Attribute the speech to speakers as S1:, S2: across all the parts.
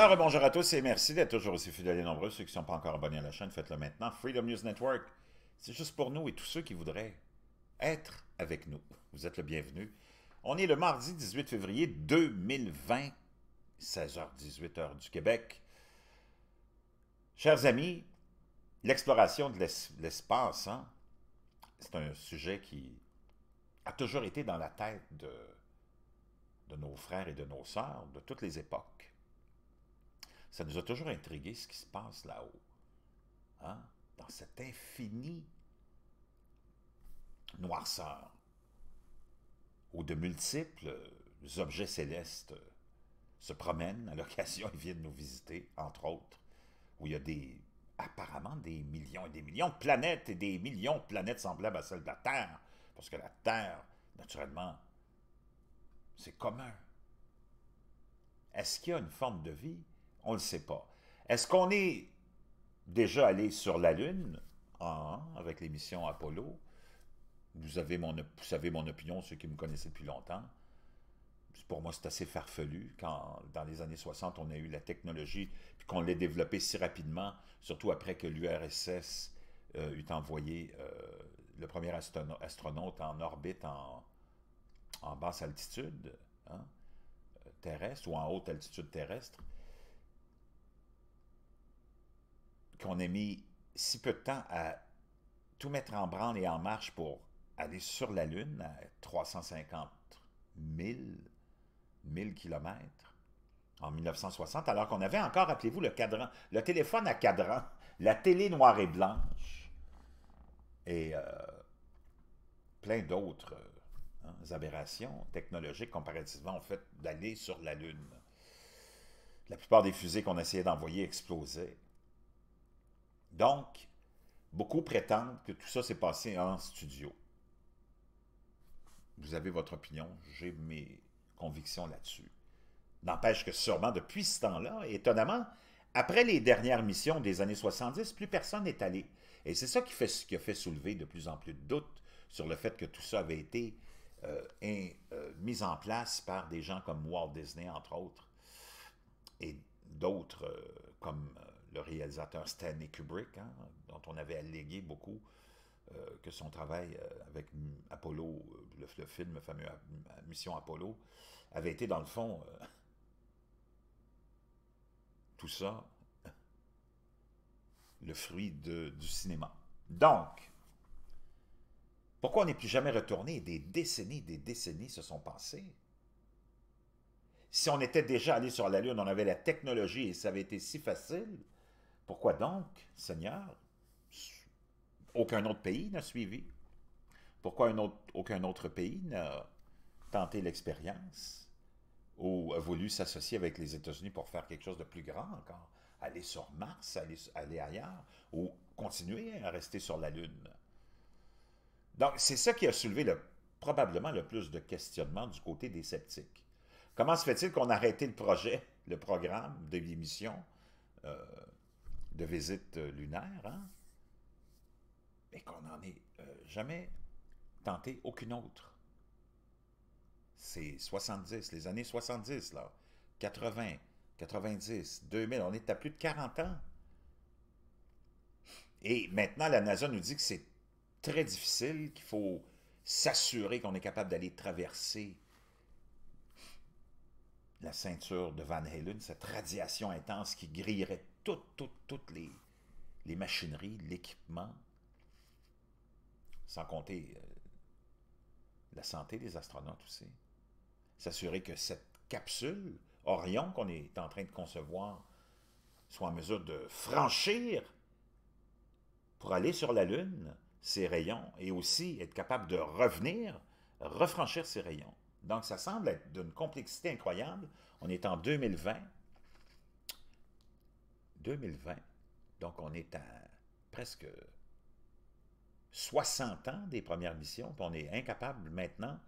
S1: Bonjour bonjour à tous et merci d'être toujours aussi fidèles et nombreux. Ceux qui ne sont pas encore abonnés à la chaîne, faites-le maintenant. Freedom News Network, c'est juste pour nous et tous ceux qui voudraient être avec nous. Vous êtes le bienvenu. On est le mardi 18 février 2020, 16h-18 h du Québec. Chers amis, l'exploration de l'espace, hein, c'est un sujet qui a toujours été dans la tête de, de nos frères et de nos sœurs de toutes les époques ça nous a toujours intrigué ce qui se passe là-haut. Hein, dans cette infinie noirceur où de multiples objets célestes se promènent à l'occasion et viennent nous visiter, entre autres, où il y a des apparemment des millions et des millions de planètes et des millions de planètes semblables à celles de la Terre, parce que la Terre, naturellement, c'est commun. Est-ce qu'il y a une forme de vie on ne le sait pas. Est-ce qu'on est déjà allé sur la Lune ah, avec les missions Apollo? Vous, avez mon, vous savez mon opinion, ceux qui me connaissaient depuis longtemps. Pour moi, c'est assez farfelu quand, dans les années 60, on a eu la technologie puis qu'on l'ait développée si rapidement, surtout après que l'URSS euh, eut envoyé euh, le premier astronaute en orbite en, basse altitude hein, euh, terrestre ou en haute altitude terrestre. qu'on ait mis si peu de temps à tout mettre en branle et en marche pour aller sur la Lune à 350 000, kilomètres en 1960, alors qu'on avait encore, rappelez-vous, le cadran, le téléphone à cadran, la télé noire et blanche et euh, plein d'autres hein, aberrations technologiques comparativement au fait d'aller sur la Lune. La plupart des fusées qu'on essayait d'envoyer explosaient. Donc, beaucoup prétendent que tout ça s'est passé en studio. Vous avez votre opinion, j'ai mes convictions là-dessus. N'empêche que sûrement depuis ce temps-là, étonnamment, après les dernières missions des années 70, plus personne n'est allé. Et c'est ça qui, fait, qui a fait soulever de plus en plus de doutes sur le fait que tout ça avait été euh, euh, mis en place par des gens comme Walt Disney, entre autres, et d'autres euh, comme le réalisateur Stanley Kubrick, hein, dont on avait allégué beaucoup euh, que son travail euh, avec Apollo, euh, le, film fameux Mission Apollo, avait été dans le fond tout ça le fruit du cinéma. Donc, pourquoi on n'est plus jamais retourné Des décennies, des décennies se sont passées. Si on était déjà allé sur la Lune, on avait la technologie et ça avait été si facile, pourquoi donc, Seigneur, aucun autre pays n'a suivi? Pourquoi aucun autre pays n'a tenté l'expérience ou a voulu s'associer avec les États-Unis pour faire quelque chose de plus grand encore? Aller sur Mars, aller, ailleurs ou continuer à rester sur la Lune? Donc, c'est ça qui a soulevé probablement le plus de questionnements du côté des sceptiques. Comment se fait-il qu'on a arrêté le projet, le programme de l'émission euh, de visite euh, lunaire, et hein, mais qu'on n'en ait euh, jamais tenté aucune autre. C'est 70, les années 70, là, 80, 90, 2000, on est à plus de 40 ans. Et maintenant, la NASA nous dit que c'est très difficile, qu'il faut s'assurer qu'on est capable d'aller traverser la ceinture de Van Halen, cette radiation intense qui grillerait toutes, les, les machineries, l'équipement, sans compter euh, la santé des astronautes aussi. S'assurer que cette capsule, Orion, qu'on est en train de concevoir, soit en mesure de franchir pour aller sur la Lune, ses rayons, et aussi être capable de revenir, refranchir ses rayons. Donc, ça semble être d'une complexité incroyable. On est en 2020, 2020, donc on est à presque 60 ans des premières missions, puis on est incapable maintenant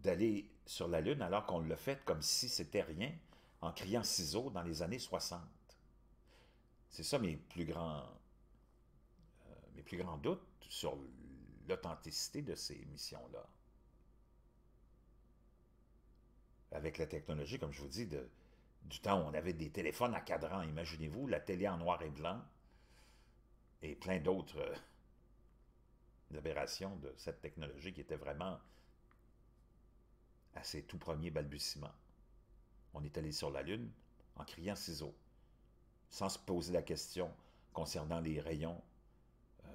S1: d'aller sur la Lune alors qu'on le fait comme si c'était rien, en criant ciseaux dans les années 60. C'est ça mes plus grands, euh, mes plus grands doutes sur l'authenticité de ces missions-là. Avec la technologie, comme je vous dis, de, du temps où on avait des téléphones à cadran, imaginez-vous, la télé en noir et blanc, et plein d'autres euh, aberrations de cette technologie qui était vraiment à ses tout premiers balbutiements. On est allé sur la Lune en criant ciseaux, sans se poser la question concernant les rayons euh,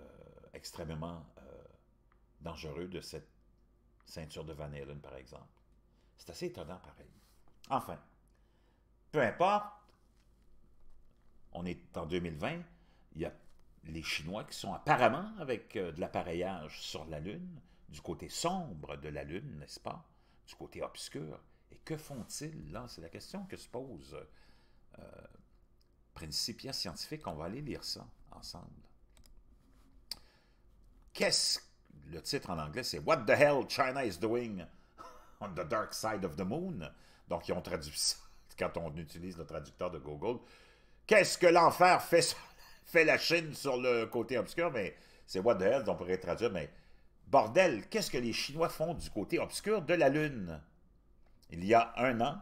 S1: extrêmement euh, dangereux de cette ceinture de Van Halen, par exemple. C'est assez étonnant, pareil. Enfin, peu importe, on est en 2020, il y a les Chinois qui sont apparemment avec euh, de l'appareillage sur la Lune, du côté sombre de la Lune, n'est-ce pas? Du côté obscur. Et que font-ils là? C'est la question que se pose euh, Principia scientifique. On va aller lire ça ensemble. Qu'est-ce le titre en anglais, c'est What the hell China is doing on the dark side of the moon. Donc, ils ont traduit ça quand on utilise le traducteur de Google. Qu'est-ce que l'enfer fait, fait la Chine sur le côté obscur? Mais c'est what the hell, on pourrait traduire, mais bordel, qu'est-ce que les Chinois font du côté obscur de la Lune? Il y a un an,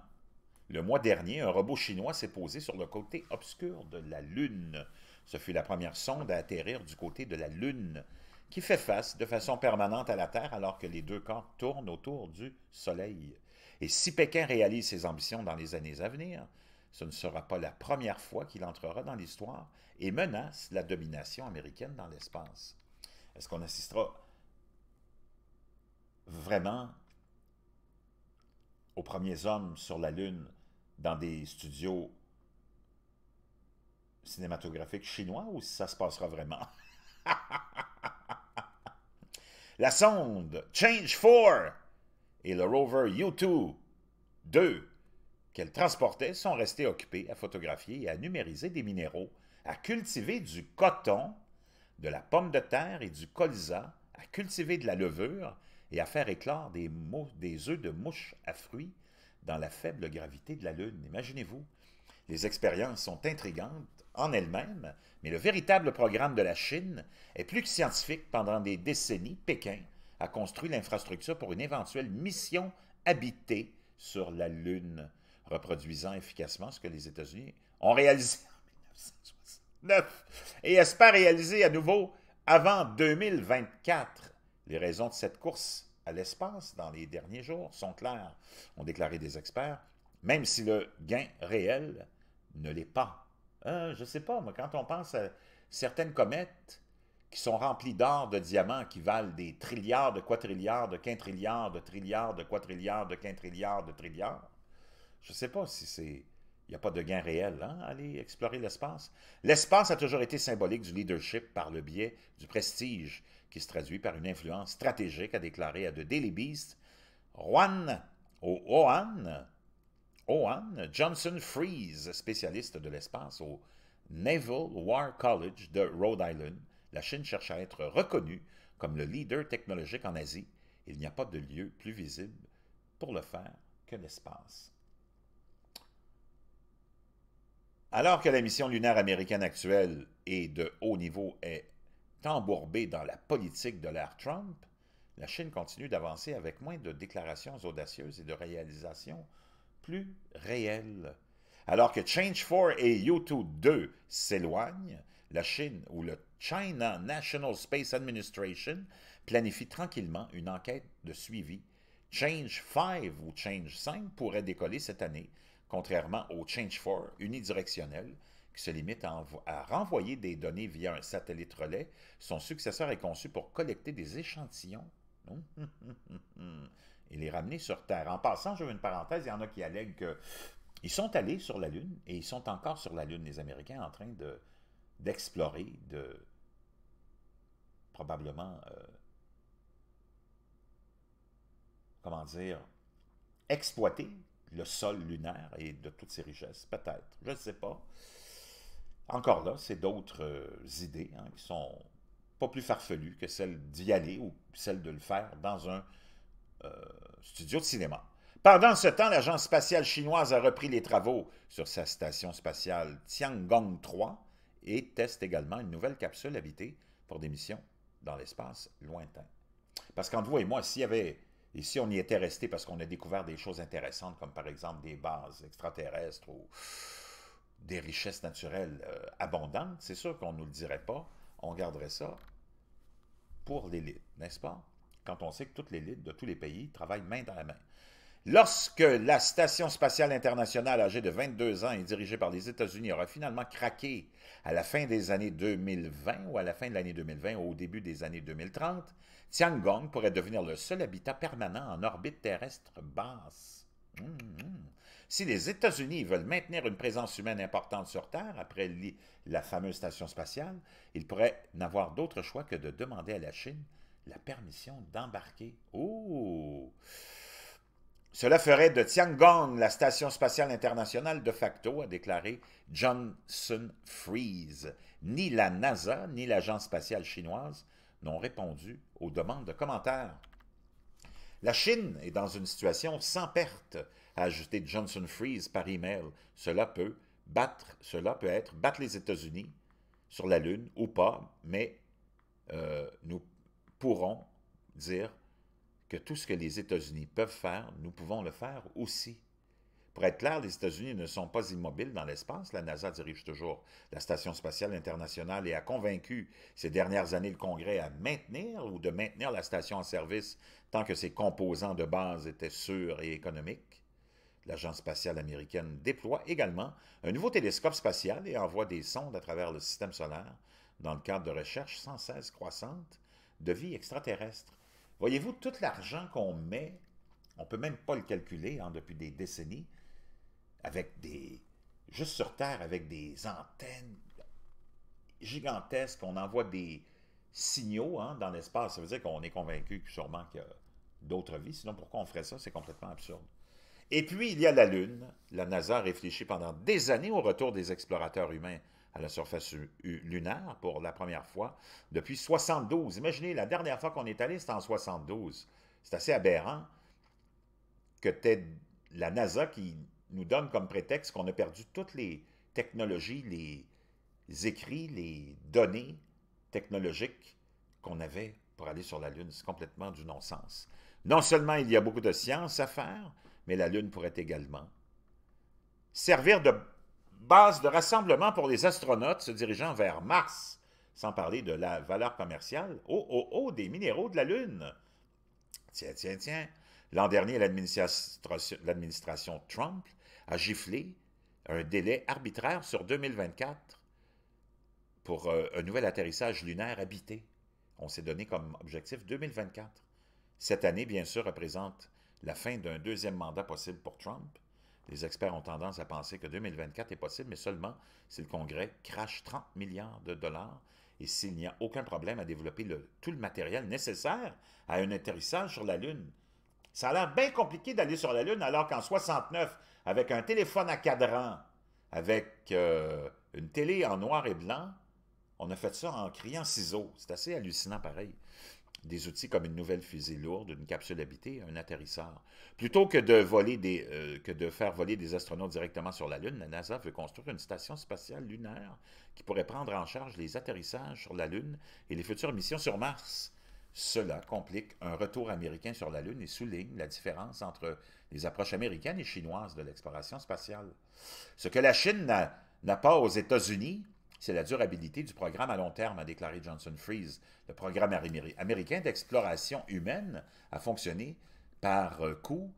S1: le mois dernier, un robot chinois s'est posé sur le côté obscur de la Lune. Ce fut la première sonde à atterrir du côté de la Lune, qui fait face de façon permanente à la Terre alors que les deux corps tournent autour du Soleil. Et si Pékin réalise ses ambitions dans les années à venir, ce ne sera pas la première fois qu'il entrera dans l'histoire et menace la domination américaine dans l'espace. Est-ce qu'on assistera vraiment aux premiers hommes sur la Lune dans des studios cinématographiques chinois ou si ça se passera vraiment? la sonde Change 4 et le rover U2 qu'elle transportait sont restés occupés à photographier et à numériser des minéraux, à cultiver du coton, de la pomme de terre et du colza, à cultiver de la levure et à faire éclore des, des œufs de mouche à fruits dans la faible gravité de la Lune. Imaginez-vous, les expériences sont intrigantes en elles-mêmes, mais le véritable programme de la Chine est plus que scientifique pendant des décennies. Pékin a construit l'infrastructure pour une éventuelle mission habitée sur la Lune, reproduisant efficacement ce que les États-Unis ont réalisé en 1969 et espèrent réaliser à nouveau avant 2024. Les raisons de cette course à l'espace dans les derniers jours sont claires, ont déclaré des experts, même si le gain réel ne l'est pas. Euh, je ne sais pas, mais quand on pense à certaines comètes, qui sont remplis d'or, de diamants, qui valent des trilliards, de quadrilliards, de quintrilliards, de trilliards, de quadrilliards, de quintrilliards, de trilliards. Je ne sais pas si c'est... Il n'y a pas de gain réel, hein, aller explorer l'espace. L'espace a toujours été symbolique du leadership par le biais du prestige, qui se traduit par une influence stratégique, a déclaré à The Daily Beast Juan Oan, Oan Johnson Freeze, spécialiste de l'espace au Naval War College de Rhode Island, la Chine cherche à être reconnue comme le leader technologique en Asie. Il n'y a pas de lieu plus visible pour le faire que l'espace. Alors que la mission lunaire américaine actuelle et de haut niveau est embourbée dans la politique de l'ère Trump, la Chine continue d'avancer avec moins de déclarations audacieuses et de réalisations plus réelles. Alors que Change 4 et U2 s'éloignent, la Chine ou le China National Space Administration planifie tranquillement une enquête de suivi. Change 5 ou Change 5 pourrait décoller cette année, contrairement au Change 4 unidirectionnel qui se limite à, à, renvoyer des données via un satellite relais. Son successeur est conçu pour collecter des échantillons hum, hum, hum, et les ramener sur Terre. En passant, je veux une parenthèse, il y en a qui allèguent qu'ils sont allés sur la Lune et ils sont encore sur la Lune, les Américains, en train de d'explorer, de probablement, euh, comment dire, exploiter le sol lunaire et de toutes ses richesses, peut-être, je ne sais pas. Encore là, c'est d'autres euh, idées hein, qui sont pas plus farfelues que celle d'y aller ou celle de le faire dans un euh, studio de cinéma. Pendant ce temps, l'agence spatiale chinoise a repris les travaux sur sa station spatiale Tiangong 3 et teste également une nouvelle capsule habitée pour des missions dans l'espace lointain. Parce qu'en vous et moi, s'il y avait, et si on y était resté parce qu'on a découvert des choses intéressantes, comme par exemple des bases extraterrestres ou des richesses naturelles euh, abondantes, c'est sûr qu'on ne nous le dirait pas, on garderait ça pour l'élite, n'est-ce pas? Quand on sait que toute l'élite de tous les pays travaille main dans la main. Lorsque la Station spatiale internationale, âgée de 22 ans et dirigée par les États-Unis, aura finalement craqué à la fin des années 2020 ou à la fin de l'année 2020 ou au début des années 2030, Tiangong pourrait devenir le seul habitat permanent en orbite terrestre basse. Hmm, hmm. Si les États-Unis veulent maintenir une présence humaine importante sur Terre après la fameuse station spatiale, ils pourraient n'avoir d'autre choix que de demander à la Chine la permission d'embarquer. Oh! Cela ferait de Tiangong la station spatiale internationale de facto, a déclaré Johnson Freeze. Ni la NASA ni l'agence spatiale chinoise n'ont répondu aux demandes de commentaires. La Chine est dans une situation sans perte, a ajouté Johnson Freeze par email. Cela peut battre, cela peut être battre les États-Unis sur la Lune ou pas, mais euh, nous pourrons dire que tout ce que les États-Unis peuvent faire, nous pouvons le faire aussi. Pour être clair, les États-Unis ne sont pas immobiles dans l'espace. La NASA dirige toujours la Station spatiale internationale et a convaincu ces dernières années le Congrès à maintenir ou de maintenir la station en service tant que ses composants de base étaient sûrs et économiques. L'Agence spatiale américaine déploie également un nouveau télescope spatial et envoie des sondes à travers le système solaire dans le cadre de recherches sans cesse croissantes de vie extraterrestre Voyez-vous, tout l'argent qu'on met, on ne peut même pas le calculer hein, depuis des décennies, avec des juste sur Terre, avec des antennes gigantesques, on envoie des signaux hein, dans l'espace. Ça veut dire qu'on est convaincu sûrement qu'il y a d'autres vies. Sinon, pourquoi on ferait ça? C'est complètement absurde. Et puis, il y a la Lune. La NASA a réfléchi pendant des années au retour des explorateurs humains à la surface lunaire pour la première fois depuis 72. Imaginez, la dernière fois qu'on est allé, c'était en 72. C'est assez aberrant que la NASA qui nous donne comme prétexte qu'on a perdu toutes les technologies, les écrits, les données technologiques qu'on avait pour aller sur la Lune. C'est complètement du non-sens. Non seulement il y a beaucoup de science à faire, mais la Lune pourrait également servir de base de rassemblement pour les astronautes se dirigeant vers Mars, sans parler de la valeur commerciale, oh, oh, oh, des minéraux de la Lune. Tiens, tiens, tiens. L'an dernier, l'administration Trump a giflé un délai arbitraire sur 2024 pour euh, un nouvel atterrissage lunaire habité. On s'est donné comme objectif 2024. Cette année, bien sûr, représente la fin d'un deuxième mandat possible pour Trump, les experts ont tendance à penser que 2024 est possible, mais seulement si le Congrès crache 30 milliards de dollars et s'il n'y a aucun problème à développer tout le matériel nécessaire à un atterrissage sur la Lune. Ça a l'air bien compliqué d'aller sur la Lune, alors qu'en 69, avec un téléphone à cadran, avec euh, une télé en noir et blanc, on a fait ça en criant ciseaux. C'est assez hallucinant pareil des outils comme une nouvelle fusée lourde, une capsule habitée, un atterrisseur. Plutôt que de, euh, que de faire voler des astronautes directement sur la Lune, la NASA veut construire une station spatiale lunaire qui pourrait prendre en charge les atterrissages sur la Lune et les futures missions sur Mars. Cela complique un retour américain sur la Lune et souligne la différence entre les approches américaines et chinoises de l'exploration spatiale. Ce que la Chine n'a pas aux États-Unis, c'est la durabilité du programme à long terme, a déclaré Johnson Freeze. Le programme américain d'exploration humaine a fonctionné par euh, coût,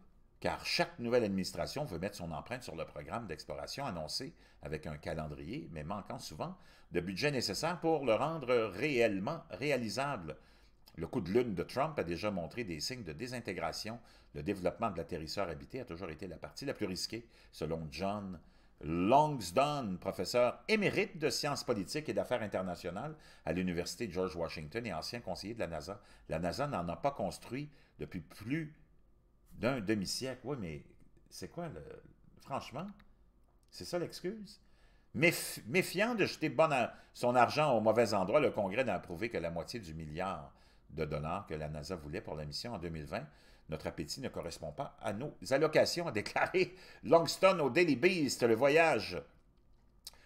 S1: car chaque nouvelle administration veut mettre son empreinte sur le programme d'exploration annoncé avec un calendrier, mais manquant souvent de budget nécessaire pour le rendre réellement réalisable. Le coup de lune de Trump a déjà montré des signes de désintégration. Le développement de l'atterrisseur habité a toujours été la partie la plus risquée, selon John Longsdon, professeur émérite de sciences politiques et d'affaires internationales à l'Université George Washington et ancien conseiller de la NASA. La NASA n'en a pas construit depuis plus d'un demi-siècle. Oui, mais c'est quoi Franchement, c'est ça l'excuse? Méfiant de jeter bon son argent au mauvais endroit, le Congrès n'a approuvé que la moitié du milliard de dollars que la NASA voulait pour la mission en 2020 notre appétit ne correspond pas à nos allocations, a déclaré Longston au Daily Beast. Le voyage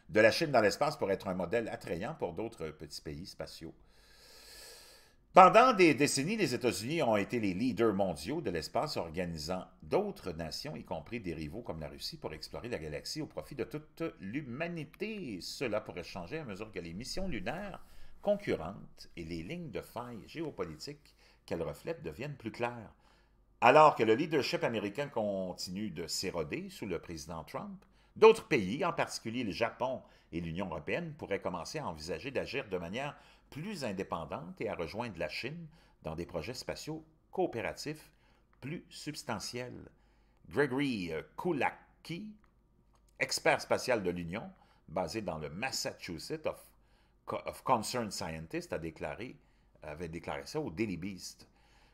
S1: de la Chine dans l'espace pourrait être un modèle attrayant pour d'autres petits pays spatiaux. Pendant des décennies, les États-Unis ont été les leaders mondiaux de l'espace, organisant d'autres nations, y compris des rivaux comme la Russie, pour explorer la galaxie au profit de toute l'humanité. Cela pourrait changer à mesure que les missions lunaires concurrentes et les lignes de faille géopolitiques qu'elles reflètent deviennent plus claires. Alors que le leadership américain continue de s'éroder sous le président Trump, d'autres pays, en particulier le Japon et l'Union européenne, pourraient commencer à envisager d'agir de manière plus indépendante et à rejoindre la Chine dans des projets spatiaux coopératifs plus substantiels. Gregory Kulaki, expert spatial de l'Union, basé dans le Massachusetts of, Concerned Scientists, a déclaré, avait déclaré ça au Daily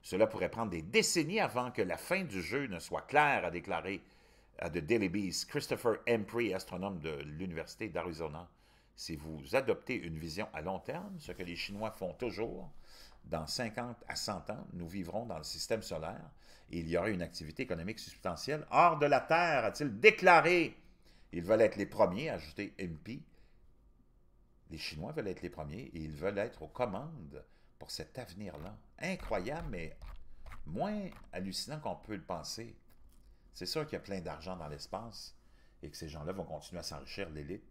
S1: cela pourrait prendre des décennies avant que la fin du jeu ne soit claire, a déclaré à euh, The Daily Beast Christopher Emprey, astronome de l'Université d'Arizona. Si vous adoptez une vision à long terme, ce que les Chinois font toujours, dans 50 à 100 ans, nous vivrons dans le système solaire et il y aura une activité économique substantielle hors de la Terre, a-t-il déclaré. Ils veulent être les premiers, a ajouté MP. Les Chinois veulent être les premiers et ils veulent être aux commandes pour cet avenir-là. Incroyable, mais moins hallucinant qu'on peut le penser. C'est sûr qu'il y a plein d'argent dans l'espace et que ces gens-là vont continuer à s'enrichir, l'élite,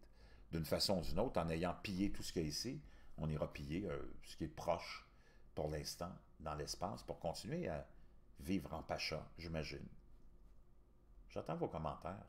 S1: d'une façon ou d'une autre, en ayant pillé tout ce qu'il y a ici. On ira piller euh, ce qui est proche, pour l'instant, dans l'espace, pour continuer à vivre en pacha, j'imagine. J'attends vos commentaires.